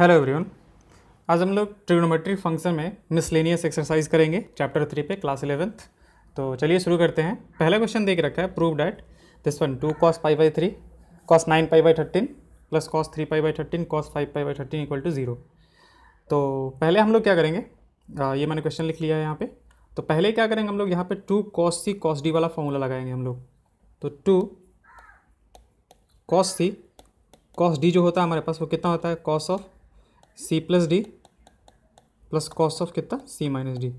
Hello everyone आज हम लोग ट्रिग्नोमेट्री फंक्शन में मिसलेनियस एक्सरसाइज करेंगे चैप्टर थ्री पे क्लास इलेवेंथ तो चलिए शुरू करते हैं पहला क्वेश्चन देख रखा है prove that this one two cos five by three cos nine pi by thirteen plus cos three pi by thirteen cos five pi by thirteen equal to zero तो पहले हम लोग क्या करेंगे आ, ये मैंने क्वेश्चन लिख लिया है यहाँ पर तो पहले क्या करेंगे हम लोग यहाँ पर two cos C cos D वाला फॉर्मूला लगाएंगे हम लोग तो two cos C cos D जो होता है हमारे पास वो कितना होता है cos of C plus D plus cos of कितना सी माइनस डी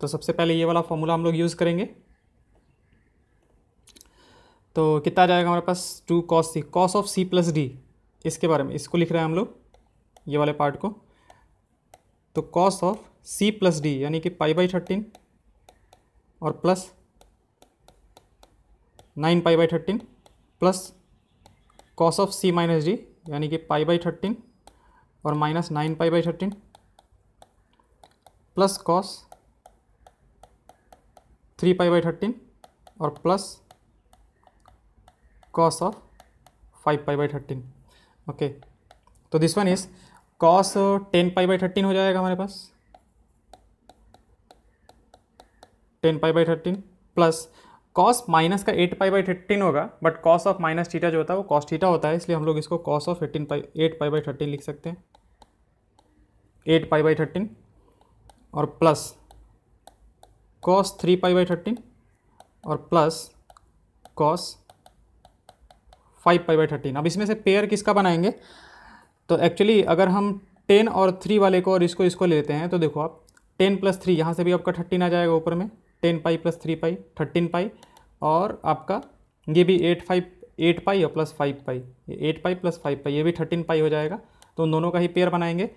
तो सबसे पहले ये वाला फॉर्मूला हम लोग यूज़ करेंगे तो कितना आ जाएगा हमारे पास two cos C cos of C plus D इसके बारे में इसको लिख रहे हैं हम लोग ये वाले पार्ट को तो cos of C plus D यानी कि पाई बाई थर्टीन और plus nine pi by thirteen plus cos of C minus D यानी कि पाई बाई थर्टीन और minus nine pi by thirteen plus cos three pi by thirteen और plus cos of five pi by thirteen okay तो this one is cos ten pi by thirteen हो जाएगा हमारे पास ten pi by thirteen plus cos minus का eight pi by thirteen होगा but cos of minus theta जो होता है वो कॉस थीटा होता है इसलिए हम लोग इसको cos of eighteen pi eight pi by thirteen लिख सकते हैं एट पाई बाई थर्टीन और plus cos three pi by thirteen और plus cos five pi by thirteen अब इसमें से पेयर किसका बनाएंगे तो एक्चुअली अगर हम टेन और थ्री वाले को और इसको इसको लेते हैं तो देखो आप टेन प्लस थ्री यहाँ से भी आपका थर्टीन आ जाएगा ऊपर में ten pi plus three pi thirteen pi और आपका ये भी एट फाइव एट पाई और plus five pi eight pi plus five pi ये भी थर्टीन पाई हो जाएगा तो उन दोनों का ही पेयर बनाएंगे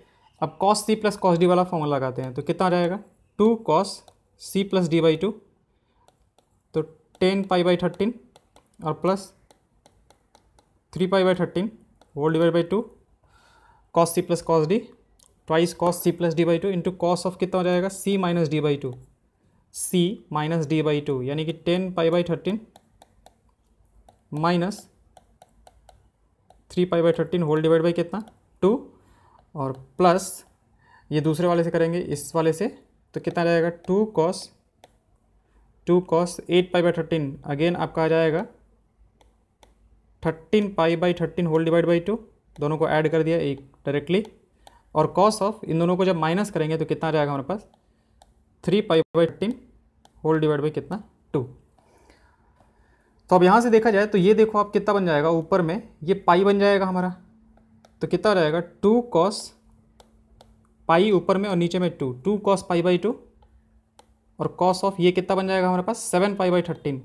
अब cos C plus cos D वाला फॉर्मूला लगाते हैं तो कितना आ जाएगा two cos C plus D by two तो टेन पाई बाई थर्टीन और plus three pi by thirteen वो divide by two cos C plus cos D twice cos C plus D by two into cos of कितना हो जाएगा C minus D by two C minus D by two यानी कि ten pi by thirteen minus three pi by thirteen whole divide by कितना two और plus ये दूसरे वाले से करेंगे इस वाले से तो कितना जाएगा two cos two cos eight pi by thirteen again आपका आ जाएगा thirteen pi by thirteen whole divide by two दोनों को ऐड कर दिया एक डायरेक्टली और कॉस ऑफ इन दोनों को जब माइनस करेंगे तो कितना आ जाएगा हमारे पास three pi by thirteen whole divide by कितना टू तो अब यहाँ से देखा जाए तो ये देखो आप कितना बन जाएगा ऊपर में ये पाई बन जाएगा हमारा तो कितना रहेगा टू कॉस पाई ऊपर में और नीचे में two two cos pi by two और कॉस ऑफ ये कितना बन जाएगा हमारे पास seven pi by thirteen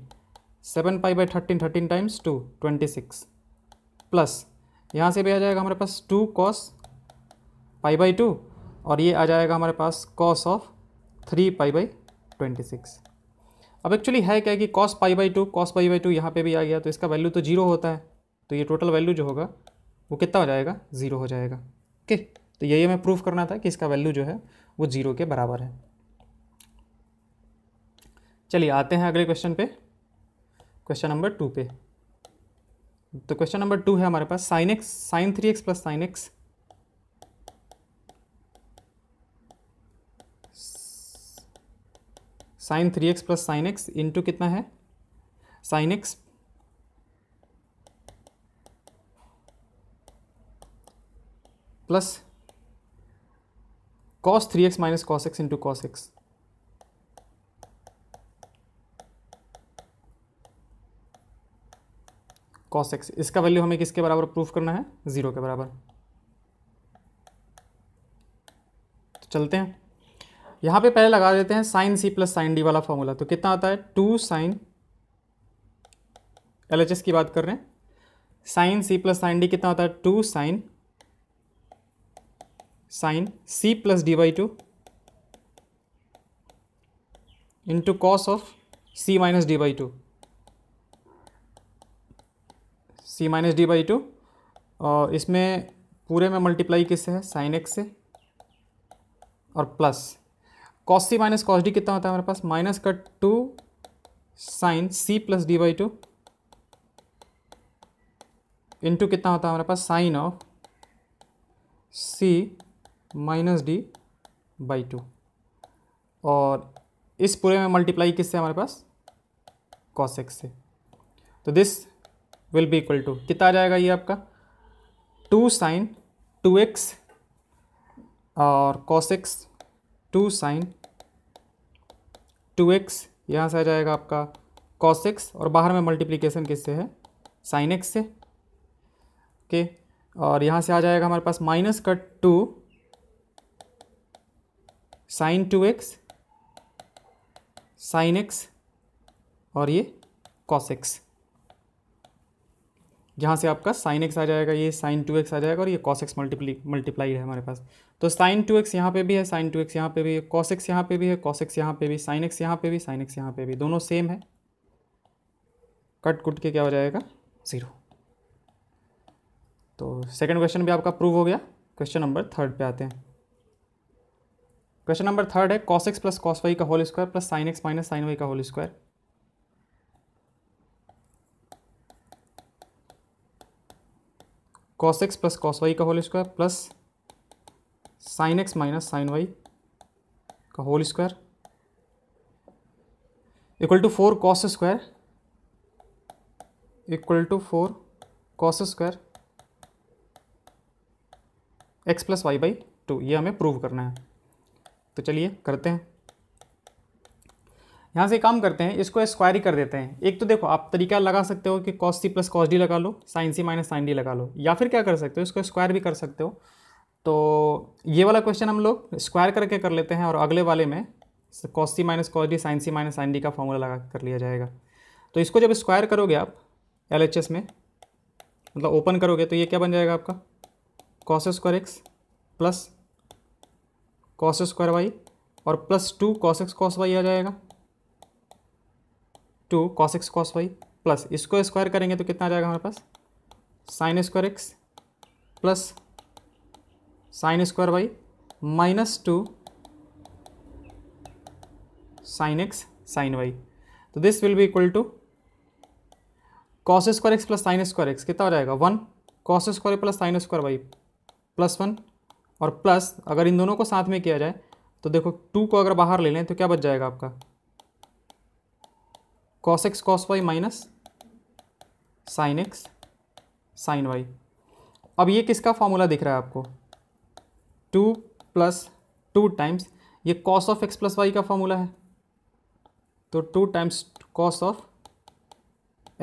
seven pi by thirteen thirteen times two twenty six plus यहाँ से भी आ जाएगा हमारे पास two cos pi by two और ये आ जाएगा हमारे पास cos of three pi by twenty six अब एक्चुअली है क्या कि cos pi by two cos pi by to यहाँ पर भी आ गया तो इसका वैल्यू तो जीरो होता है तो ये टोटल वैल्यू जो होगा वो कितना हो जाएगा ज़ीरो हो जाएगा ओके तो यही हमें प्रूफ करना था कि इसका वैल्यू जो है वो ज़ीरो के बराबर है चलिए आते हैं अगले क्वेश्चन पे क्वेश्चन नंबर टू पे तो क्वेश्चन नंबर टू है हमारे पास sine x sine three x plus sine x sine three x plus sine x into कितना है sine x plus cos three x minus cos x into cos x cos x इसका value हमें किसके बराबर proof करना है zero के बराबर तो चलते हैं यहां पे पहले लगा देते हैं sine C plus sine D वाला फॉर्मूला तो कितना आता है टू साइन एल की बात कर रहे हैं sine C plus sine D कितना आता है two sine sine C plus D by two into cos of C minus D by two C minus D by two और इसमें पूरे में मल्टीप्लाई किससे है साइन एक्स से और plus cos C minus cos D कितना होता है हमारे पास माइनस का two sine C plus D by two into कितना होता है हमारे पास sine of C minus D by two और इस पूरे में मल्टीप्लाई किससे हमारे पास कॉस एक्स से तो this will be equal to कितना आ जाएगा ये आपका टू साइन टू एक्स और cos x two sine two x यहाँ से आ जाएगा आपका कॉस एक्स और बाहर में मल्टीप्लिकेशन किससे है साइन एक्स से ओके okay. और यहाँ से आ जाएगा हमारे पास माइनस का two sine two x sine x और ये कॉस एक्स जहाँ से आपका साइन एक्स आ जाएगा ये साइन टू एक्स आ जाएगा और ये कॉस एक्स मल्टीप्ली मल्टीप्लाई है हमारे पास तो साइन टू एक्स यहाँ पे भी है साइन टू एक्स यहाँ पे भी है कॉस एक्स यहाँ पे भी है कॉस एक्स यहाँ पे भी साइन एक्स यहाँ पे भी साइन एक्स यहाँ पे भी दोनों सेम है कट कुट के क्या हो जाएगा ज़ीरो तो सेकेंड क्वेश्चन भी आपका प्रूव हो गया क्वेश्चन नंबर थर्ड पे आते हैं क्वेश्चन नंबर थर्ड है cos x plus cos y का whole square plus sine x minus sine y का whole square cos x plus cos y का whole square plus sine x minus sine y का whole square equal to four cos square equal to four cos square x plus y by two ये हमें prove करना है तो चलिए करते हैं यहाँ से काम करते हैं इसको स्क्वायर ही कर देते हैं एक तो देखो आप तरीका लगा सकते हो कि cos C plus cos D लगा लो sine C minus sine D लगा लो या फिर क्या कर सकते हो इसको स्क्वायर भी कर सकते हो तो ये वाला क्वेश्चन हम लोग स्क्वायर करके कर लेते हैं और अगले वाले में cos C minus cos D sine C minus sine D का फॉर्मूला लगा कर लिया जाएगा तो इसको जब स्क्वायर करोगे आप एल एच एस में मतलब ओपन करोगे तो ये क्या बन जाएगा आपका cos square x plus cos square y और plus two cos x cos y आ जाएगा two cos x cos y plus इसको स्क्वायर करेंगे तो कितना आ जाएगा हमारे पास sine square x plus sine square y minus two sine x sine y तो this will be equal to cos square x plus sine square x कितना हो जाएगा one cos square plus sine square Y plus one और plus अगर इन दोनों को साथ में किया जाए तो देखो टू को अगर बाहर ले लें तो क्या बच जाएगा आपका cos x cos y minus sine x sine y अब ये किसका फॉर्मूला दिख रहा है आपको टू प्लस टू टाइम्स ये cos of x plus y का फॉर्मूला है तो two times cos of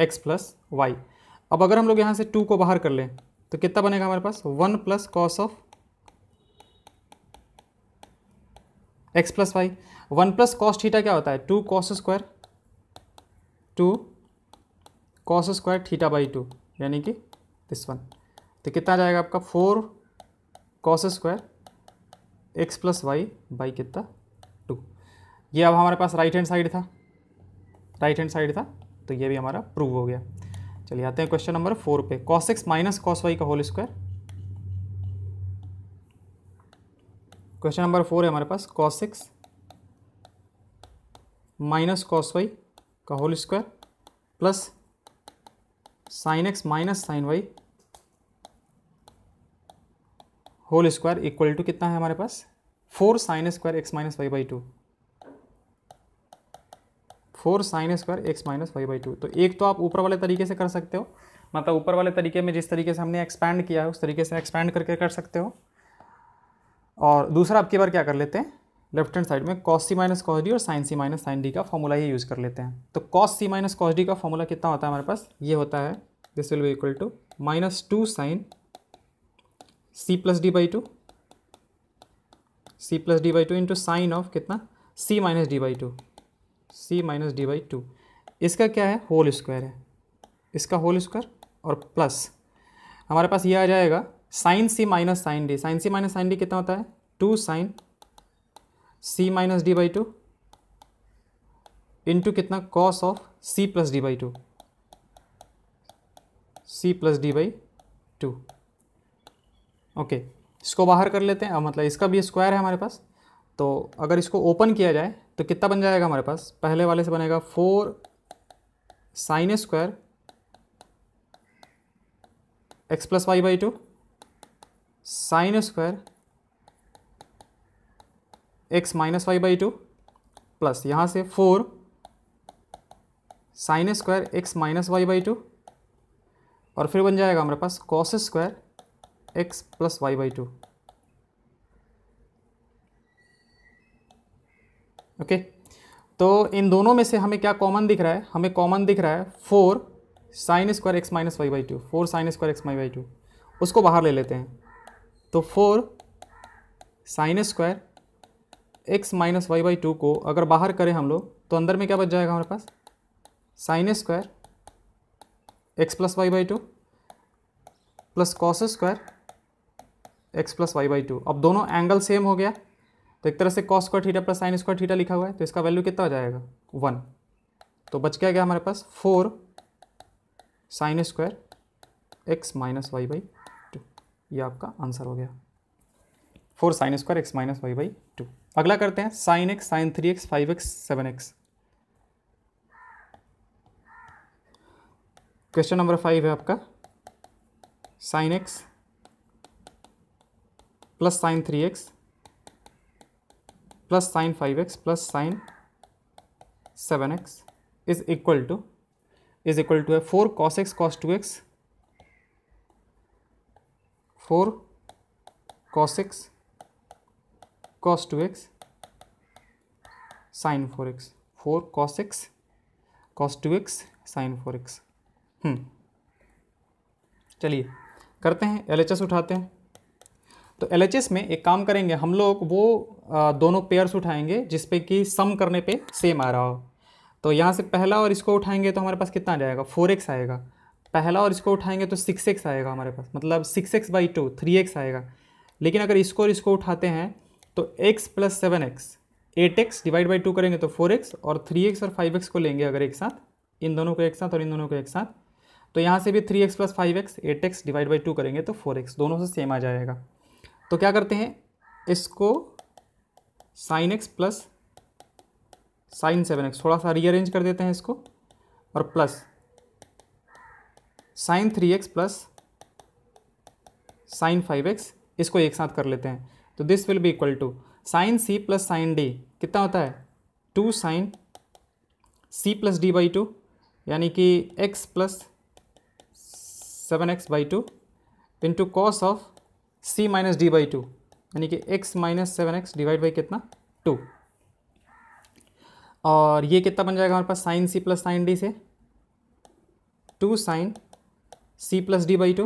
x plus y अब अगर हम लोग यहाँ से टू को बाहर कर लें तो कितना बनेगा हमारे पास one plus cos of x plus y one plus cos theta क्या होता है two cos square two cos square theta by two यानी कि दिस वन तो कितना जाएगा आपका four cos square x plus y by कितना टू ये अब हमारे पास राइट हैंड साइड था राइट हैंड साइड था तो ये भी हमारा प्रूव हो गया चलिए आते हैं क्वेश्चन नंबर फोर पे cos x minus cos y का whole square question number four है हमारे पास cos six minus cos y का whole square plus sine x minus sine y whole square equal to कितना है हमारे पास four sine square x minus y by two four sine square x minus y by two तो एक तो आप ऊपर वाले तरीके से कर सकते हो मतलब ऊपर वाले तरीके में जिस तरीके से हमने एक्सपैंड किया है उस तरीके से एक्सपैंड करके कर सकते हो और दूसरा आपके बार क्या कर लेते हैं लेफ्ट हैंड साइड में cos C minus cos D और sine C minus sine D का फॉर्मूला ही यूज़ कर लेते हैं तो cos C minus cos D का फॉर्मूला कितना होता है हमारे पास ये होता है this will be equal to minus two sine C plus D by two C plus D by two into sine of कितना C minus D by two C minus D by two इसका क्या है whole square है इसका whole square और plus हमारे पास ये आ जाएगा sine C minus sine D sine C minus sine D कितना होता है two sine C minus D by two into कितना cos of C plus D by two C plus D by two okay इसको बाहर कर लेते हैं मतलब इसका भी स्क्वायर है हमारे पास तो अगर इसको ओपन किया जाए तो कितना बन जाएगा हमारे पास पहले वाले से बनेगा four sine square x plus y by two sine square x minus y by two plus यहाँ से four sine square x minus y by two और फिर बन जाएगा हमारे पास cos square x plus y by two okay तो इन दोनों में से हमें क्या कॉमन दिख रहा है हमें कॉमन दिख रहा है four sine square x minus y by two four sine square x y by two उसको बाहर ले लेते हैं तो four sine square x minus y by two को अगर बाहर करें हम लोग तो अंदर में क्या बच जाएगा हमारे पास sine square x plus y by two plus cos square x plus y by two अब दोनों एंगल सेम हो गया तो एक तरह से cos square theta plus sine square theta लिखा हुआ है तो इसका वैल्यू कितना हो जाएगा वन तो बच क्या गया हमारे पास four sine square x minus y by ये आपका आंसर हो गया four sine square x minus y by two अगला करते हैं sine x sine three x five x seven x question number five है आपका sine x plus sine three x plus sine five x plus sine seven x is equal to is equal to है four cos x cos two x four cos x cos two x sine four x four cos x cos two x sine four x चलिए करते हैं L उठाते हैं तो L में एक काम करेंगे हम लोग वो दोनों पेयर्स उठाएंगे जिसपे कि सम करने पे सेम आ रहा हो तो यहाँ से पहला और इसको उठाएंगे तो हमारे पास कितना आ जाएगा फोर एक्स आएगा पहला और इसको उठाएंगे तो सिक्स एक्स आएगा हमारे पास मतलब six x by two three x आएगा लेकिन अगर इसको और इसको उठाते हैं तो x plus seven x eight x divide by two करेंगे तो फोर एक्स और थ्री एक्स और फाइव एक्स को लेंगे अगर एक साथ इन दोनों को एक साथ और इन दोनों को एक साथ तो यहाँ से भी three x plus five x eight x divide by two करेंगे तो फोर एक्स दोनों से सेम आ जाएगा तो क्या करते हैं इसको sine x plus sine seven x थोड़ा सा रीअरेंज कर देते हैं इसको और plus sine three x plus sine five x इसको एक साथ कर लेते हैं तो this will be equal to sine C plus sine D कितना होता है two sine C plus D by two यानी कि x plus seven x by two into cos of C minus D by two यानी कि x minus seven x divide by कितना two और ये कितना बन जाएगा हमारे पास sine C plus sine D से two sine C plus D by two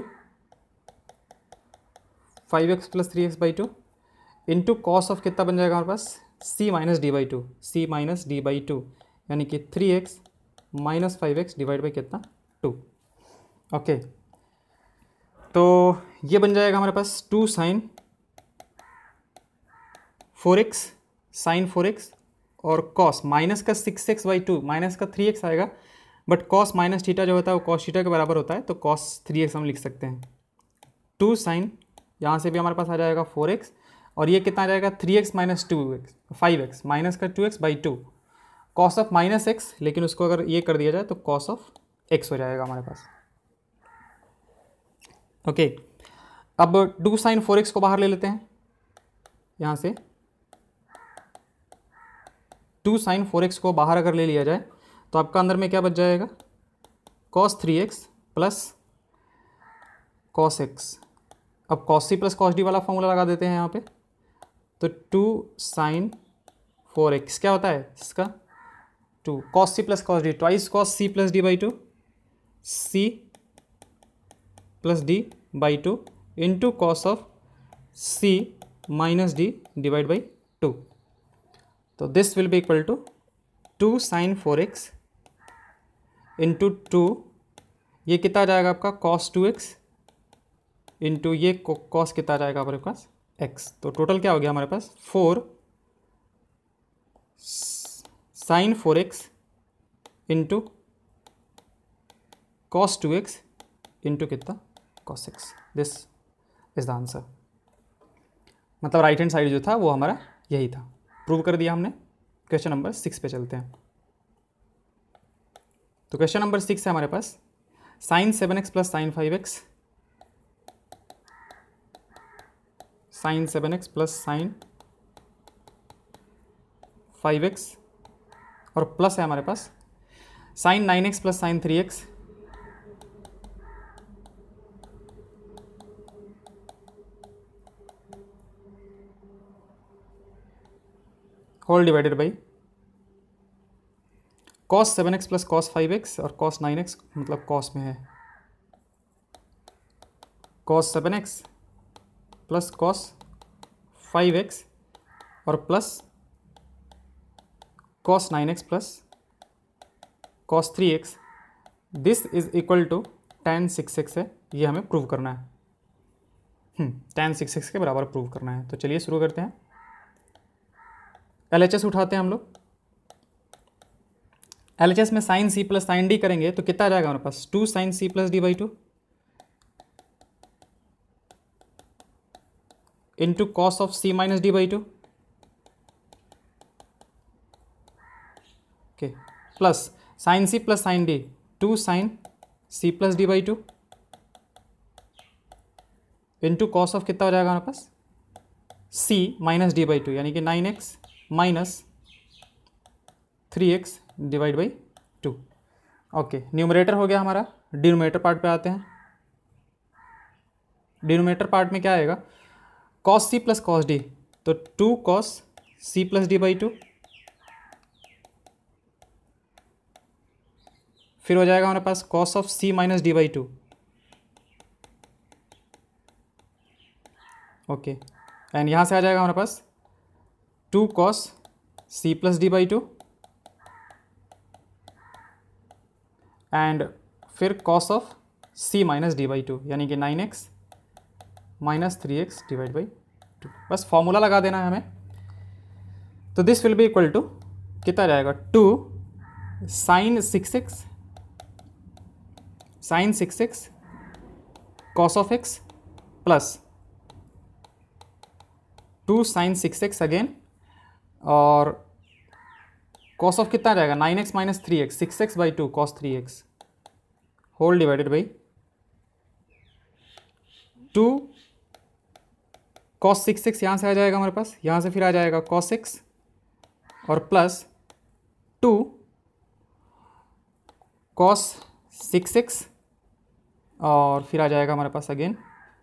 five x plus three x by two into cos of कितना बन जाएगा हमारे पास C minus D by two C minus D by two यानी कि three x minus five x divide by कितना two okay तो ये बन जाएगा हमारे पास two sine four x sine four x और कॉस माइनस का six x by two minus का थ्री एक्स आएगा बट कॉस माइनस थीटा जो होता है वो कॉस थीटा के बराबर होता है तो कॉस थ्री एक्स हम लिख सकते हैं टू साइन यहाँ से भी हमारे पास आ जाएगा फोर एक्स और ये कितना आ जाएगा three x minus two x five x minus का two x by two cos of minus x लेकिन उसको अगर ये कर दिया जाए तो कॉस ऑफ एक्स हो जाएगा हमारे पास ओके okay. अब टू साइन फोर एक्स को बाहर ले लेते हैं यहाँ से टू साइन फोर एक्स को बाहर अगर ले लिया जाए तो आपका अंदर में क्या बच जाएगा cos three x plus cos x अब cos C plus cos D वाला फॉर्मूला लगा देते हैं यहाँ पे तो टू साइन फोर एक्स क्या होता है इसका two cos C plus cos D twice cos C plus D by two C plus D by two into cos of C minus D divide by two तो this will be equal to two sine four x into two ये कितना जाएगा आपका cos two x into ये cos कितना जाएगा हमारे पास x तो टोटल क्या हो गया हमारे पास four sine four x into cos two x into कितना cos x this is the answer मतलब राइट हैंड साइड जो था वो हमारा यही था प्रूव कर दिया हमने क्वेश्चन नंबर सिक्स पे चलते हैं तो क्वेश्चन नंबर सिक्स है हमारे पास sine seven x plus sine five x sine seven x plus sine five x और प्लस है हमारे पास sine nine x plus sine three x whole divided by cos seven x plus cos five x और cos nine x मतलब cos में है cos seven x plus cos five x और plus cos nine x plus cos three x this is equal to ten six x है ये हमें prove करना है टेन सिक्स एक्स के बराबर प्रूव करना है तो चलिए शुरू करते हैं एल उठाते हैं हम लोग एल में sine C plus sine D करेंगे तो कितना जाएगा हमारे पास two sine C plus D by two into cos of C minus D by two okay plus sine C plus sine D two sine C plus D by two into cos of कितना हो जाएगा हमारे पास C minus D by two यानी कि nine x minus three x divide by two okay numerator हो गया हमारा डिनोमेटर पार्ट पे आते हैं डिनोमेटर पार्ट में क्या आएगा cos C plus cos D तो two cos C plus D by two फिर हो जाएगा हमारे पास cos of C minus D by two okay and यहाँ से आ जाएगा हमारे पास two cos C plus D by two and फिर cos of C minus D by two यानी कि nine x minus three x divide by two बस फॉर्मूला लगा देना है हमें तो this will be equal to कितना जाएगा two sine six x sine six x cos of x plus two sine six x again और कॉस ऑफ कितना रहेगा nine x minus three x six x by two cos three x whole divided by two cos six x यहाँ से आ जाएगा हमारे पास यहाँ से फिर आ जाएगा कॉस सिक्स और plus two cos six x और फिर आ जाएगा हमारे पास again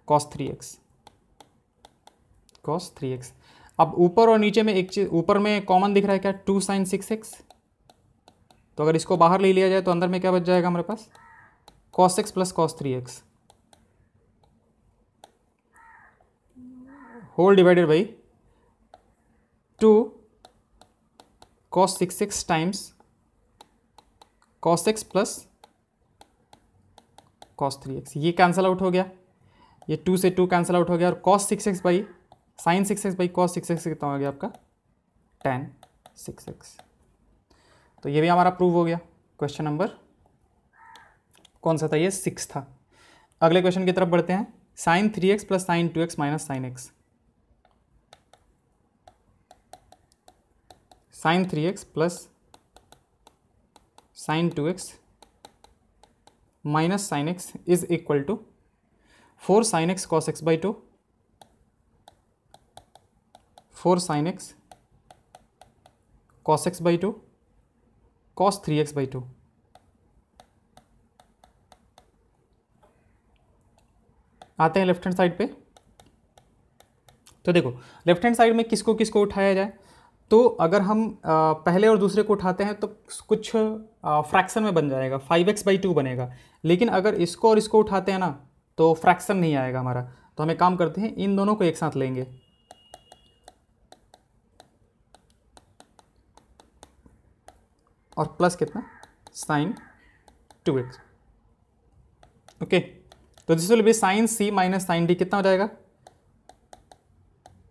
cos three x cos three x अब ऊपर और नीचे में एक चीज़ ऊपर में कॉमन दिख रहा है क्या टू साइन सिक्स एक्स तो अगर इसको बाहर ले लिया जाए तो अंदर में क्या बच जाएगा हमारे पास cos x plus cos three x whole divided by two cos six x times cos x plus cos three x ये कैंसिल आउट हो गया ये टू से टू कैंसिल आउट हो गया और cos six x by sine six x by cos six x कितना हो गया आपका टेन सिक्स एक्स तो ये भी हमारा प्रूव हो गया क्वेश्चन नंबर कौन सा था ये सिक्स था अगले क्वेश्चन की तरफ बढ़ते हैं sine three x plus sine two x minus sine x sine three x plus sine two x minus sine x is equal to four sine x cos x by two four sine x cos x by two cos three x by two आते हैं left hand side पे तो देखो left hand side में किसको किसको उठाया जाए तो अगर हम पहले और दूसरे को उठाते हैं तो कुछ फ्रैक्शन में बन जाएगा फाइव एक्स बाई टू बनेगा लेकिन अगर इसको और इसको उठाते हैं ना तो फ्रैक्शन नहीं आएगा हमारा तो हमें काम करते हैं इन दोनों को एक साथ लेंगे और प्लस कितना साइन टू एक्स ओके तो this will be sine C minus sine D कितना हो जाएगा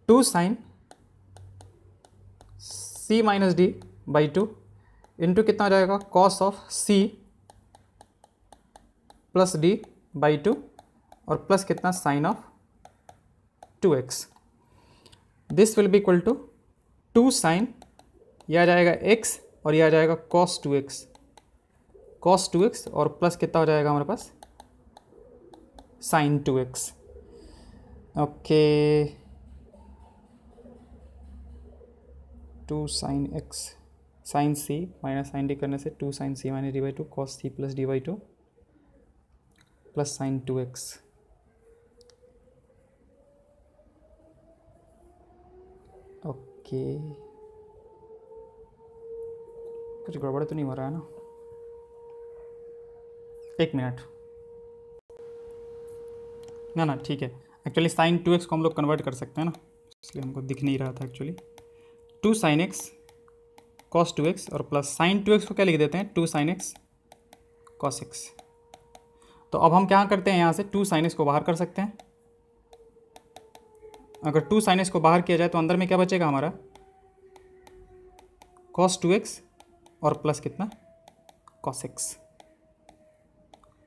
two sine C minus D by two into कितना हो जाएगा cos of C plus D by two और प्लस कितना sine of two x this will be equal to two sine यह आ जाएगा एक्स और ये आ जाएगा cos two x cos two x और प्लस कितना हो जाएगा हमारे पास sine two x okay two sine x sine C minus sine D करने से two sine C minus D by two cos C plus D by two plus sine two x okay कुछ गड़बड़ तो नहीं हो रहा है ना एक मिनट ना ना ठीक है एक्चुअली साइन टू एक्स को हम लोग कन्वर्ट कर सकते हैं ना इसलिए हमको दिख नहीं रहा था actually two sine x cos two x और प्लस साइन टू एक्स को क्या लिख देते हैं two sine x cos x तो अब हम क्या करते हैं यहाँ से टू साइन एक्स को बाहर कर सकते हैं अगर टू साइन एक्स को बाहर किया जाए तो अंदर में क्या बचेगा हमारा कॉस टू एक्स और प्लस कितना cos x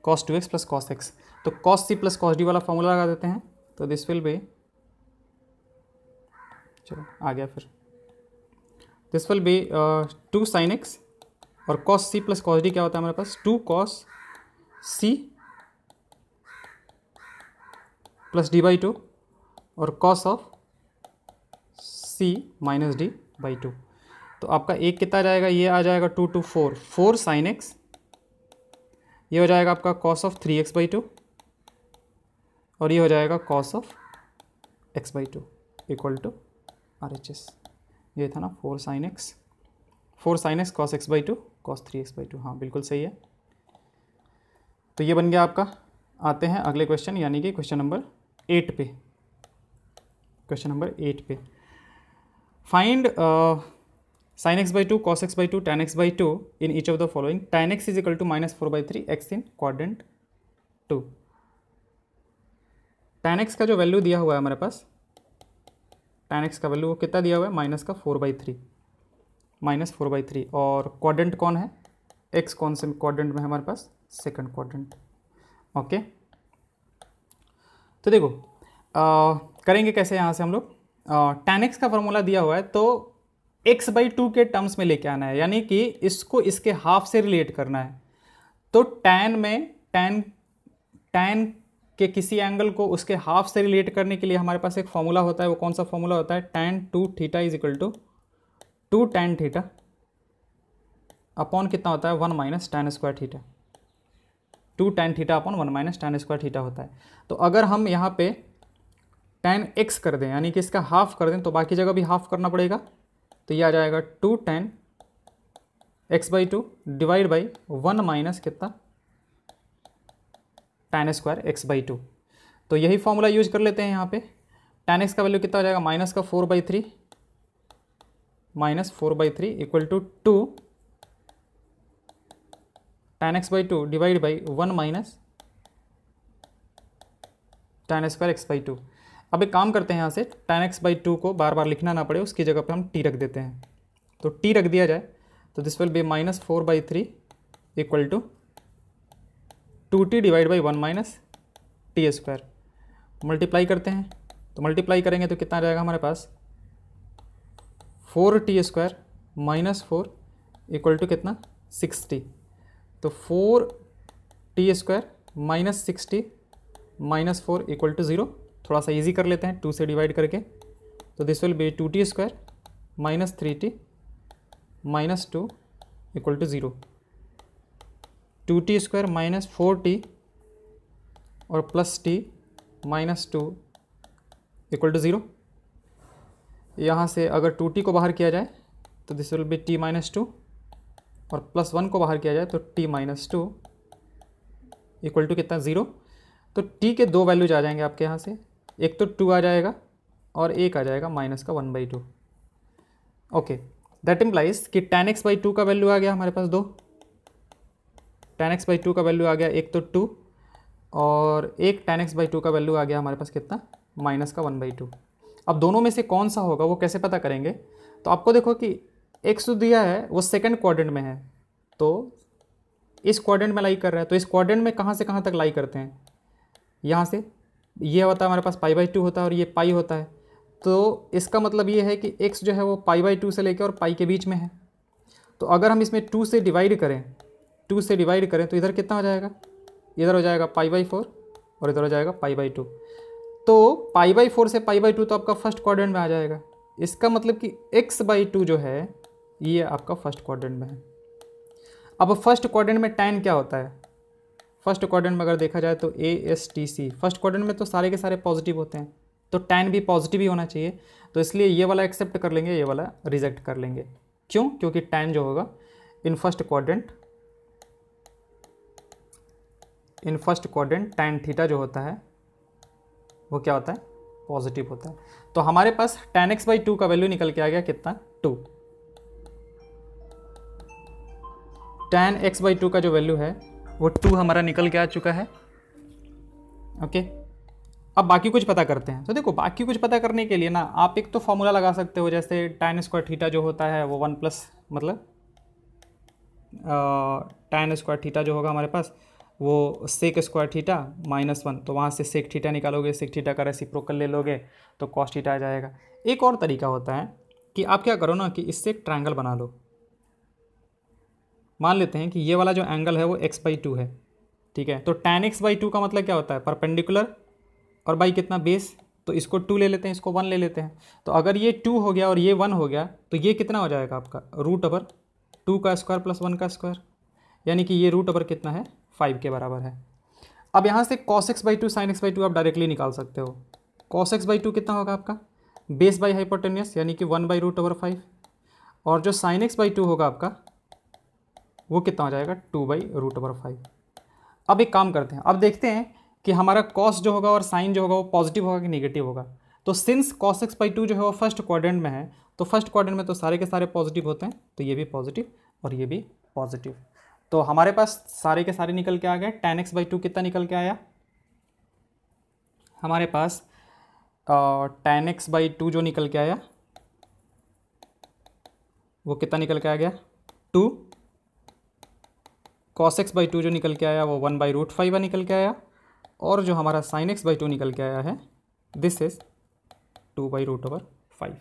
cos two x plus cos x तो cos C plus cos D वाला फॉर्मूला लगा देते हैं तो दिस विल बी चलो आ गया फिर this will be two sine x और cos C plus cos D क्या होता है हमारे पास two cos C plus D by two और cos of C minus D by two तो आपका एक कितना जाएगा ये आ जाएगा two two four four sine x ये हो जाएगा आपका cos of three x by two और ये हो जाएगा cos of x by two equal to R H S ये था ना four sine x four sine x cos x by two cos three x by two हाँ बिल्कुल सही है तो ये बन गया आपका आते हैं अगले क्वेश्चन यानी कि क्वेश्चन नंबर एट पे क्वेश्चन नंबर एट पे find sine x by two cos x by two tan x by two in each of the following Tan x is equal to minus four by three x in quadrant two tan x का जो value दिया हुआ है हमारे पास tan x का value कितना दिया हुआ है माइनस का four by three minus four by three और क्वाड्रेंट कौन है एक्स कौन से क्वाड्रेंट में हमारे पास सेकेंड क्वाड्रेंट ओके तो देखो आ, करेंगे कैसे यहाँ से हम लोग टेन एक्स का फॉर्मूला दिया हुआ है तो एक्स बाई टू के टर्म्स में लेके आना है यानी कि इसको इसके हाफ से रिलेट करना है तो tan में tan tan के किसी एंगल को उसके हाफ से रिलेट करने के लिए हमारे पास एक फॉर्मूला होता है वो कौन सा फॉर्मूला होता है tan two theta is equal to two tan theta upon कितना होता है one minus tan square theta two tan theta upon one minus tan square theta होता है तो अगर हम यहाँ पे टेन एक्स कर दें यानी कि इसका हाफ कर दें तो बाकी जगह भी हाफ करना पड़ेगा तो ये आ जाएगा two tan x by two divide by one minus कितना tan square x by two तो यही फॉर्मूला यूज कर लेते हैं यहाँ पे टेन एक्स का वैल्यू कितना हो जाएगा माइनस का four by three minus four by three equal to two tan x by two divide by one minus tan square x by two अब एक काम करते हैं यहाँ से टेन एक्स बाई टू को बार बार लिखना ना पड़े उसकी जगह पे हम टी रख देते हैं तो टी रख दिया जाए तो this will be minus four by three equal to two t divide by one minus t square multiply करते हैं तो मल्टीप्लाई करेंगे तो कितना रहेगा हमारे पास four t square minus four equal to कितना सिक्सटी तो four t square minus sixty minus four equal to zero थोड़ा सा इजी कर लेते हैं टू से डिवाइड करके तो this will be two t square minus three t minus two equal to zero two t square minus four t और plus t minus two equal to zero यहाँ से अगर टू टी को बाहर किया जाए तो this will be t minus two और प्लस वन को बाहर किया जाए तो t minus two equal to कितना ज़ीरो तो टी के दो वैल्यूज आ जाएंगे आपके यहाँ से एक तो टू आ जाएगा और एक आ जाएगा माइनस का one by two okay that implies कि टेन एक्स बाई टू का वैल्यू आ गया हमारे पास दो टेन एक्स बाई टू का वैल्यू आ गया एक तो टू और एक टेन एक्स बाई टू का वैल्यू आ गया हमारे पास कितना माइनस का वन बाई टू अब दोनों में से कौन सा होगा वो कैसे पता करेंगे तो आपको देखो कि एक्स जो दिया है वो सेकेंड क्वाड्रेंट में है तो इस क्वाड्रेंट में लाई कर रहा है तो इस क्वाड्रेंट में कहाँ से कहाँ तक लाई करते हैं यहाँ से ये होता है हमारे पास पाई बाई टू होता है और ये पाई होता है तो इसका मतलब ये है कि एक्स जो है वो पाई बाई टू से लेकर और पाई के बीच में है तो अगर हम इसमें टू से डिवाइड करें टू से डिवाइड करें तो इधर कितना हो जाएगा इधर हो जाएगा पाई बाई फोर और इधर हो जाएगा पाई बाई टू तो पाई बाई फोर से पाई बाई टू तो आपका फर्स्ट क्वाड्रेंट में आ जाएगा इसका मतलब कि एक्स बाई टू जो है ये आपका फर्स्ट क्वाड्रेंट में है अब फर्स्ट क्वाड्रेंट में टैन क्या होता है फर्स्ट क्वाड्रेंट में अगर देखा जाए तो A S T C first quadrant में तो सारे के सारे पॉजिटिव होते हैं तो टेन भी पॉजिटिव ही होना चाहिए तो इसलिए ये वाला एक्सेप्ट कर लेंगे ये वाला रिजेक्ट कर लेंगे क्यों क्योंकि टेन जो होगा in first quadrant in first quadrant tan theta जो होता है वो क्या होता है पॉजिटिव होता है तो हमारे पास टेन एक्स बाई टू का वैल्यू निकल के आ गया कितना two tan x by two का जो वैल्यू है वो टू हमारा निकल के आ चुका है ओके अब बाकी कुछ पता करते हैं तो देखो बाकी कुछ पता करने के लिए ना आप एक तो फॉर्मूला लगा सकते हो जैसे टाइन स्क्वायर थीटा जो होता है वो वन प्लस मतलब टाइन स्क्वायर थीटा जो होगा हमारे पास वो sec square theta minus one तो वहाँ से सेक थीटा निकालोगे सेक थीटा का रेसिप्रोकल ले लोगे तो कॉस्ट थीटा आ जाएगा एक और तरीका होता है कि आप क्या करो ना कि इससे एक ट्रायंगल बना लो मान लेते हैं कि ये वाला जो एंगल है वो एक्स बाई टू है ठीक है तो टेन एक्स बाई टू का मतलब क्या होता है परपेंडिकुलर और बाई कितना बेस तो इसको टू ले लेते हैं इसको वन ले लेते हैं तो अगर ये टू हो गया और ये वन हो गया तो ये कितना हो जाएगा आपका रूट ओवर टू का स्क्वायर प्लस वन का स्क्वायर यानी कि ये रूट ओवर कितना है फाइव के बराबर है अब यहाँ से cos x by two sine x by two आप डायरेक्टली निकाल सकते हो कॉस एक्स बाई टू कितना होगा आपका बेस बाई हाइपोटेनियस यानी कि one by root over five और जो साइन एक्स बाई टू होगा आपका वो कितना हो जाएगा two by root over five अब एक काम करते हैं अब देखते हैं कि हमारा कॉस जो होगा और साइन जो होगा वो पॉजिटिव होगा कि निगेटिव होगा तो since cos x by two जो है वो फर्स्ट क्वाड्रेंट में है तो फर्स्ट क्वाड्रेंट में तो सारे के सारे पॉजिटिव होते हैं तो ये भी पॉजिटिव और ये भी पॉजिटिव तो हमारे पास सारे के सारे निकल के आ गए टेन एक्स बाई टू कितना निकल के आया हमारे पास टेन एक्स बाई टू जो निकल के आया वो कितना निकल के आ गया two cos x by two जो निकल के आया वो वन बाई रूट फाइव निकल के आया और जो हमारा साइन एक्स बाई टू निकल के आया है this is two by root over five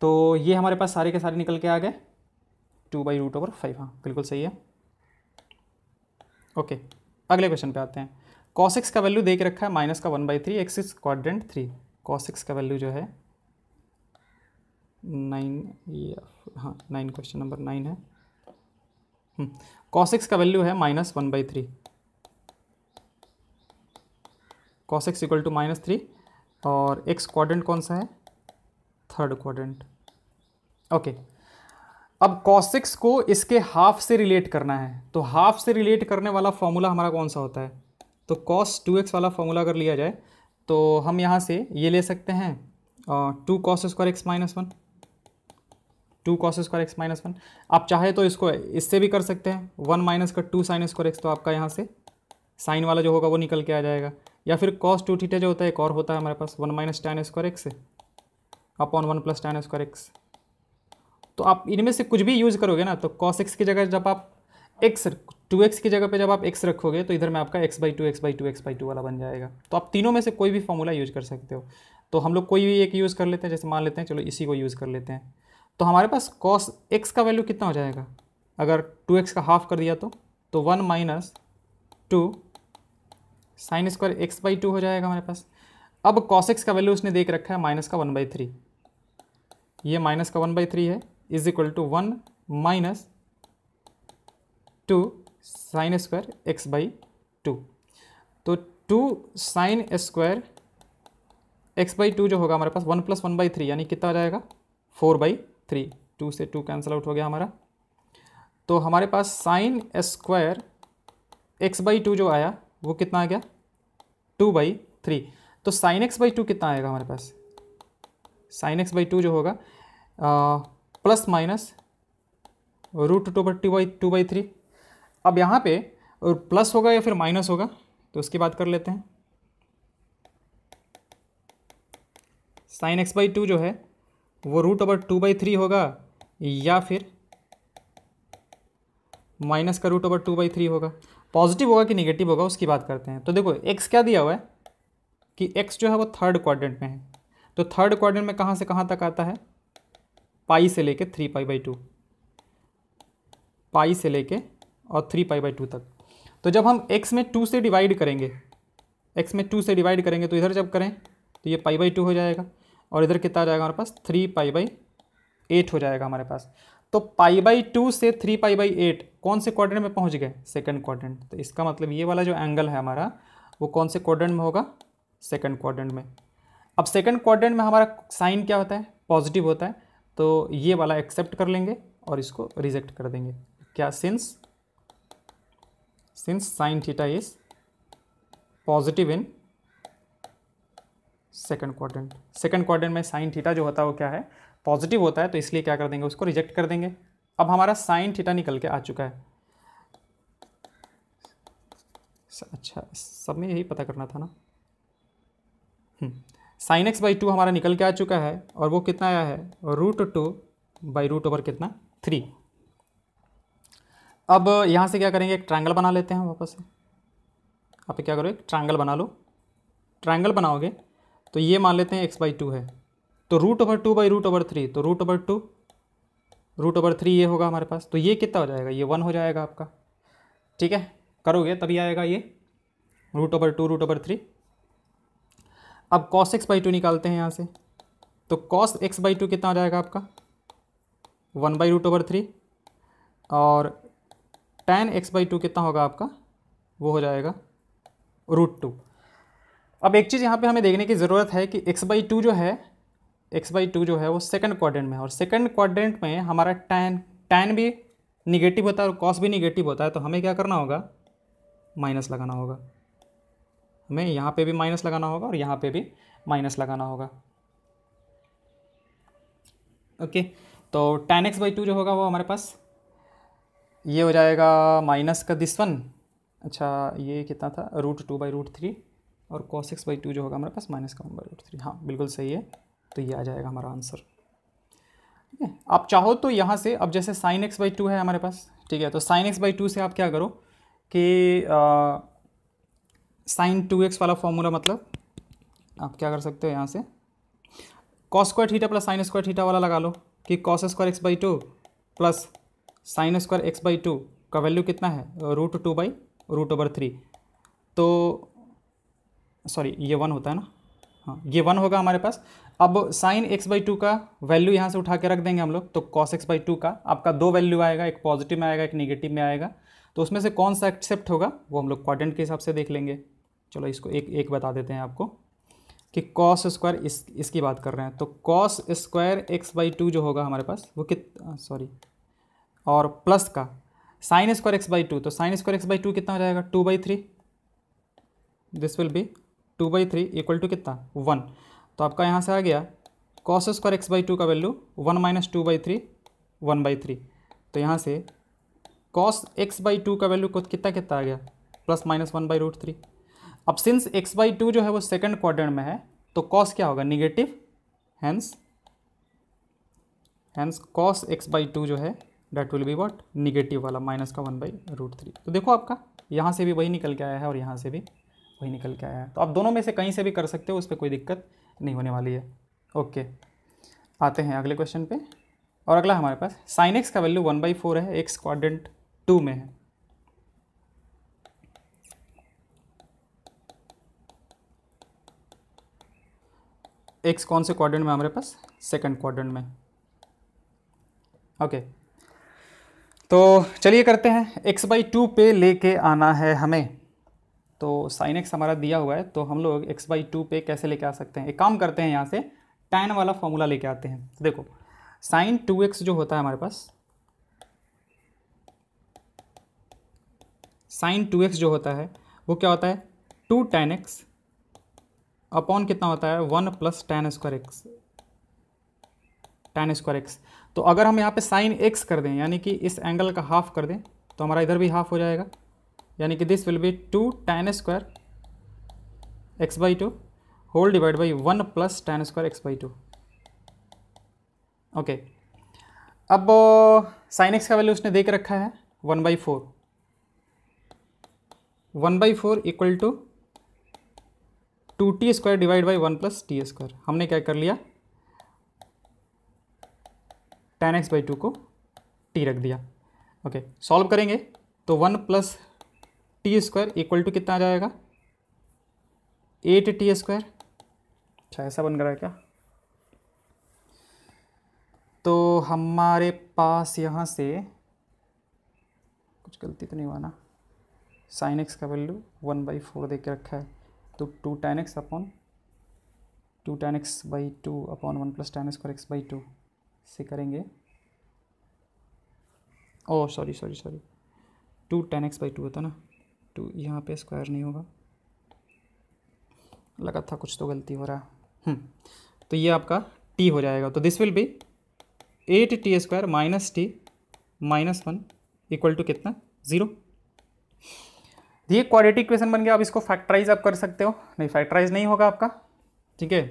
तो ये हमारे पास सारे के सारे निकल के आ गए two by root over five हाँ बिल्कुल सही है ओके अगले क्वेश्चन पे आते हैं एक्स का वैल्यू देख रखा है माइनस का one by three x is quadrant three cos x का वैल्यू जो है नाइन हाँ नाइन क्वेश्चन नंबर नाइन है कॉसिक्स हम्म, का वैल्यू है minus one by three x equal to minus three और एक्स क्वाड्रेंट कौन सा है थर्ड क्वाड्रेंट ओके अब कॉसिक्स को इसके हाफ से रिलेट करना है तो हाफ से रिलेट करने वाला फॉर्मूला हमारा कौन सा होता है तो कॉस टू एक्स वाला फॉर्मूला अगर लिया जाए तो हम यहाँ से ये ले सकते हैं two cos square x minus one two cos square x minus one आप चाहे तो इसको इससे भी कर सकते हैं वन माइनस का टू साइन स्क्वायर एक्स तो आपका यहाँ से साइन वाला जो होगा वो निकल के आ जाएगा या फिर कॉस टू थीटा जो होता है एक और होता है हमारे पास one minus tan square x upon one plus tan square x तो आप इनमें से कुछ भी यूज़ करोगे ना तो कॉस एक्स की जगह जब आप एक्स टू एक्स की जगह पे जब आप एक्स रखोगे तो इधर में आपका x by two x by two x by two वाला बन जाएगा तो आप तीनों में से कोई भी फॉर्मूला यूज़ कर सकते हो तो हम लोग कोई भी एक यूज़ कर लेते हैं जैसे मान लेते हैं चलो इसी को यूज़ कर लेते हैं तो हमारे पास कॉस एक्स का वैल्यू कितना हो जाएगा अगर टू एक्स का हाफ कर दिया तो तो one minus two sine square x by two हो जाएगा हमारे पास अब कॉस एक्स का वैल्यू उसने देख रखा है माइनस का वन बाई थ्री ये माइनस का वन बाई थ्री है is equal to one minus two sine square x by two तो two sine square x by two जो होगा हमारे पास one plus one by three यानी कितना आ जाएगा फोर बाई थ्री टू से टू कैंसिल आउट हो गया हमारा तो हमारे पास sine square x by two जो आया वो कितना आ गया टू बाई थ्री तो साइन एक्स बाई टू कितना आएगा हमारे पास साइन एक्स बाई टू जो होगा ah, plus minus root two by two by two by three अब यहाँ पे और प्लस होगा या फिर माइनस होगा तो उसकी बात कर लेते हैं साइन एक्स बाई टू जो है वो root over two by three होगा या फिर माइनस का root over two by three होगा पॉजिटिव होगा कि नेगेटिव होगा उसकी बात करते हैं तो देखो एक्स क्या दिया हुआ है कि एक्स जो है वो थर्ड क्वाड्रेंट में है तो थर्ड क्वाड्रेंट में कहाँ से कहाँ तक आता है पाई से लेके three pi by two pi से लेके और थ्री पाई बाई टू तक तो जब हम एक्स में टू से डिवाइड करेंगे एक्स में टू से डिवाइड करेंगे तो इधर जब करें तो ये पाई बाई टू हो जाएगा और इधर कितना आ जाएगा हमारे पास थ्री पाई बाई एट हो जाएगा हमारे पास तो पाई बाई टू से थ्री पाई बाई एट कौन से क्वाड्रेंट में पहुंच गए सेकंड क्वाड्रेंट तो इसका मतलब ये वाला जो एंगल है हमारा वो कौन से क्वाड्रेंट में होगा सेकंड क्वाड्रेंट में अब सेकंड क्वाड्रेंट में हमारा साइन क्या होता है पॉजिटिव होता है तो ये वाला एक्सेप्ट कर लेंगे और इसको रिजेक्ट कर देंगे क्या since since sine theta is positive in second quadrant second quadrant में साइन थीटा जो होता है वो क्या है पॉजिटिव होता है तो इसलिए क्या कर देंगे उसको रिजेक्ट कर देंगे अब हमारा साइन थीटा निकल के आ चुका है अच्छा सब में यही पता करना था ना hmm. Sine x by two हमारा निकल के आ चुका है और वो कितना आया है root two by root over कितना थ्री अब यहाँ से क्या करेंगे एक ट्रायंगल बना लेते हैं वापस से आप क्या करो एक ट्रायंगल बना लो ट्रायंगल बनाओगे तो ये मान लेते हैं एक्स बाई टू है तो root over two by root over three तो root over two root over three ये होगा हमारे पास तो ये कितना हो जाएगा ये वन हो जाएगा आपका ठीक है करोगे तभी आएगा ये root over two root over three अब कॉस एक्स बाई टू निकालते हैं यहाँ से तो कॉस एक्स बाई टू कितना आ जाएगा आपका one by root over three और टेन एक्स बाई टू कितना होगा आपका वो हो जाएगा रूट टू अब एक चीज़ यहाँ पे हमें देखने की ज़रूरत है कि एक्स बाई टू जो है एक्स बाई टू जो है वो सेकंड क्वाड्रेंट में है और सेकंड क्वाड्रेंट में हमारा टैन टैन भी निगेटिव होता है और कॉस भी निगेटिव होता है तो हमें क्या करना होगा माइनस लगाना होगा हमें यहाँ पे भी माइनस लगाना होगा और यहाँ पे भी माइनस लगाना होगा ओके तो टेन एक्स बाई टू जो होगा वो हमारे पास ये हो जाएगा माइनस का दिस वन अच्छा ये कितना था root two by root three और कॉस एक्स बाई टू जो होगा हमारे पास माइनस का वन बाई रूट थ्री हाँ बिल्कुल सही है तो ये आ जाएगा हमारा आंसर ठीक है आप चाहो तो यहाँ से अब जैसे साइन एक्स बाई टू है हमारे पास ठीक है तो साइन एक्स बाई टू से आप क्या करो कि साइन टू एक्स वाला फॉर्मूला मतलब आप क्या कर सकते हो यहाँ से cos square theta plus sine square theta वाला लगा लो कि cos square x by two plus sine square x by two का वैल्यू कितना है root two by root over three तो सॉरी ये वन होता है ना हाँ ये वन होगा हमारे पास अब साइन एक्स बाई टू का वैल्यू यहाँ से उठा के रख देंगे हम लोग तो कॉस एक्स बाई टू का आपका दो वैल्यू आएगा एक पॉजिटिव में आएगा एक नेगेटिव में आएगा तो उसमें से कौन सा एक्सेप्ट होगा वो हम लोग क्वाड्रेंट के हिसाब से देख लेंगे चलो इसको एक एक बता देते हैं आपको कि कॉस स्क्वायर इस इसकी बात कर रहे हैं तो cos square x by two जो होगा हमारे पास वो कित सॉरी और प्लस का sine square x by two तो sine square x by two कितना हो जाएगा two by three this will be two by three equal to कितना वन तो आपका यहाँ से आ गया cos square x by two का value one minus two by three one by three तो यहाँ से कॉस एक्स बाई टू का वैल्यू कितना कितना आ गया plus minus one by root three अब सिंस एक्स बाई टू जो है वो सेकेंड क्वार्टर में है तो कॉस क्या होगा negative hence hence cos x by two जो है that will be what negative वाला माइनस का वन बाई रूट थ्री तो देखो आपका यहाँ से भी वही निकल के आया है और यहाँ से भी वही निकल के आया है तो आप दोनों में से कहीं से भी कर सकते हो उस पर कोई दिक्कत नहीं होने वाली है ओके आते हैं अगले क्वेश्चन पे और अगला हमारे पास साइन एक्स का वैल्यू वन बाई फोर है एक्स क्वाड्रेंट टू में है एक्स कौन से क्वाड्रेंट में हमारे पास सेकंड क्वाड्रेंट में ओके तो चलिए करते हैं एक्स बाई टू पे लेके आना है हमें तो साइन एक्स हमारा दिया हुआ है तो हम लोग एक्स बाई टू पे कैसे लेके आ सकते हैं एक काम करते हैं यहाँ से टैन वाला फॉर्मूला लेके आते हैं तो देखो साइन टू एक्स जो होता है हमारे पास साइन टू एक्स जो होता है वो क्या होता है टू टैन एक्स अपॉन कितना होता है one plus tan square x tan square x तो अगर हम यहाँ पे साइन एक्स कर दें यानी कि इस एंगल का हाफ कर दें तो हमारा इधर भी हाफ हो जाएगा यानी कि this will be two tan square x by two whole divide by one plus tan square x by two okay अब साइन uh, एक्स का वैल्यू उसने देख रखा है one by four one by four equal to two t square divide by one plus t square हमने क्या कर लिया टेन एक्स बाई टू को टी रख दिया ओके okay, सॉल्व करेंगे तो one plus t square equal to कितना आ जाएगा एट टी स्क्वायर अच्छा ऐसा बन रहा है क्या तो हमारे पास यहाँ से कुछ गलती तो नहीं हुआ ना साइन एक्स का वैल्यू वन बाई फोर दे के रखा है तो two tan x upon two tan x by two upon one plus tan square x by two से करेंगे oh sorry sorry sorry two tan x by two होता ना टू यहाँ पे स्क्वायर नहीं होगा लगा था कुछ तो गलती हो रहा है हम्म, तो ये आपका टी हो जाएगा तो this will be eight t square minus t minus one equal to कितना ज़ीरो ये क्वाड्रेटिक इक्वेशन बन गया आप इसको फैक्टराइज आप कर सकते हो नहीं फैक्टराइज नहीं होगा आपका ठीक है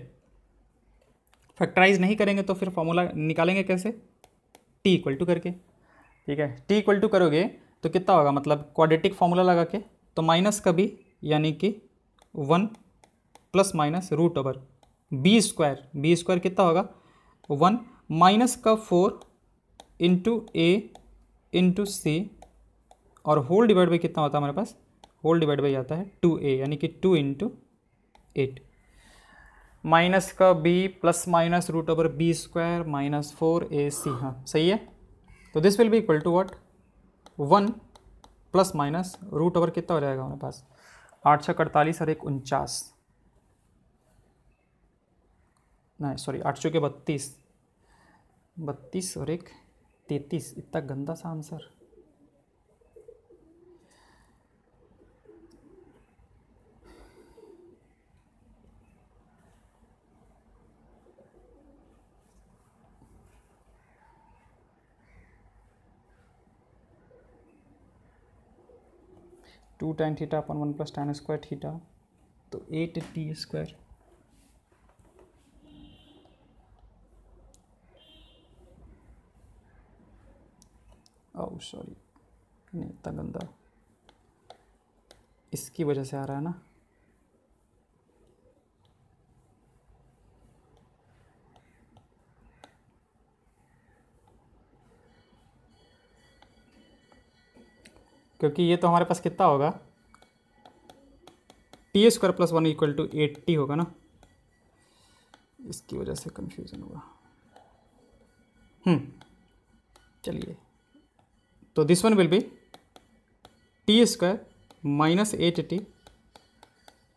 फैक्टराइज नहीं करेंगे तो फिर फॉर्मूला निकालेंगे कैसे टी इक्वल टू करके ठीक है टी इक्वल टू करोगे तो कितना होगा मतलब क्वाड्रेटिक फॉर्मूला लगा के तो माइनस का भी यानी कि one plus minus root over b square b square कितना होगा वन माइनस का four into a into c और होल डिवाइड बाई कितना होता है हमारे पास होल डिवाइड बाई आता है टू ए यानी कि टू इंटू एट माइनस का b plus minus root over b square minus four a c हाँ सही है तो this will be equal to what one plus minus root over कितना हो जाएगा हमारे पास आठ छः अड़तालीस और एक उनचास नहीं सॉरी आठ सौ के बत्तीस बत्तीस और एक तैतीस इतना गंदा सा answer two tan theta upon one plus tan square theta तो eight t square oh sorry नहीं इतना गंदा इसकी वजह से आ रहा है ना क्योंकि ये तो हमारे पास कितना होगा t square plus one equal to eight t होगा ना इसकी वजह से कन्फ्यूज़न होगा हम्म, चलिए तो this one will be t square minus eight t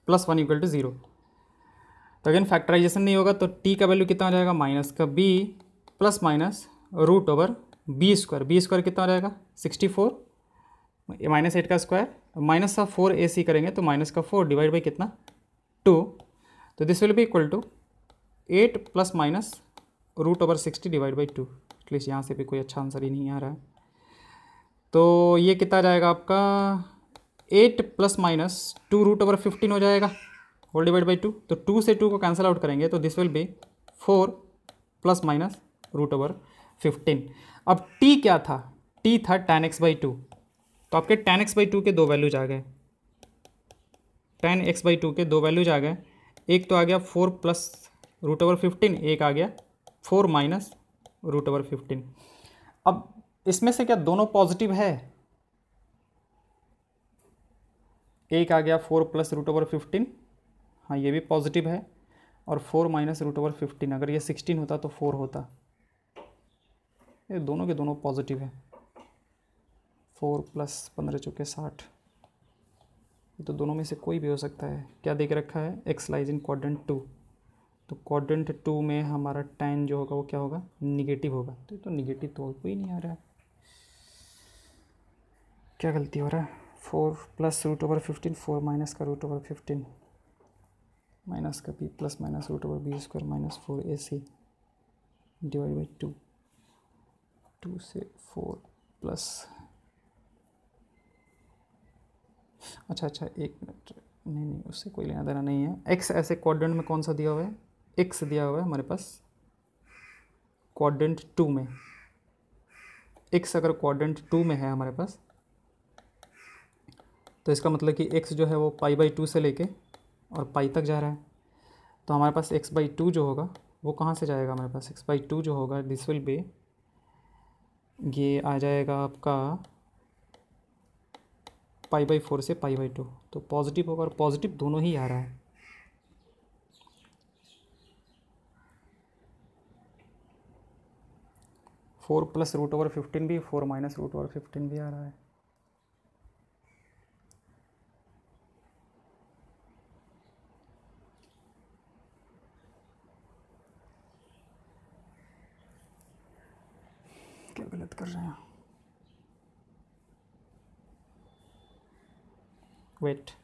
plus one equal to zero तो अगेन फैक्टराइजेशन नहीं होगा तो टी का वैल्यू कितना हो जाएगा माइनस का b plus minus root over b square b square कितना हो जाएगा सिक्सटी फोर माइनस एट का स्क्वायर माइनस का फोर ए सी करेंगे तो माइनस का फोर डिवाइड बाई कितना टू तो this will be equal to eight plus minus root over sixty divide by two at least यहाँ से भी कोई अच्छा आंसर ही नहीं आ रहा है तो ये कितना जाएगा आपका eight plus minus two root over fifteen हो जाएगा होल डिवाइड बाई टू तो टू से टू को कैंसिल आउट करेंगे तो this will be four plus minus root over fifteen अब टी क्या था टी था टेन एक्स बाई टू तो आपके टेन एक्स बाई टू के दो वैल्यूज आ गए टेन एक्स बाई टू के दो वैल्यूज आ गए एक तो आ गया four plus root over fifteen एक आ गया four minus root over fifteen अब इसमें से क्या दोनों पॉजिटिव है एक आ गया four plus root over fifteen हाँ ये भी पॉजिटिव है और four minus root over fifteen अगर ये सिक्सटीन होता तो फोर होता ये दोनों के दोनों पॉजिटिव है फोर प्लस पंद्रह चौके साठ ये तो दोनों में से कोई भी हो सकता है क्या देख रखा है x lies in quadrant two तो क्वाड्रेंट टू में हमारा टेन जो होगा वो क्या होगा निगेटिव होगा तो ये तो निगेटिव तो कोई नहीं आ रहा है क्या गलती हो रहा है four plus root over fifteen four minus का रूट ओवर फिफ्टीन माइनस का b plus minus root over b square minus four a c divide by two two से फोर प्लस अच्छा अच्छा एक मिनट नहीं नहीं उससे कोई लेना देना नहीं है एक्स ऐसे क्वाड्रेंट में कौन सा दिया हुआ है एक्स दिया हुआ है हमारे पास क्वाड्रेंट टू में एक्स अगर क्वाड्रेंट टू में है हमारे पास तो इसका मतलब कि एक्स जो है वो पाई बाई टू से लेके और पाई तक जा रहा है तो हमारे पास एक्स बाई टू जो होगा वो कहाँ से जाएगा हमारे पास एक्स बाई टू जो होगा दिस विल बी ये आ जाएगा आपका पाई बाई फोर से पाई बाई टू तो पॉजिटिव होगा और पॉजिटिव दोनों ही आ रहा है four plus root over fifteen भी four minus root over fifteen भी आ रहा है क्या गलत कर रहे हैं wait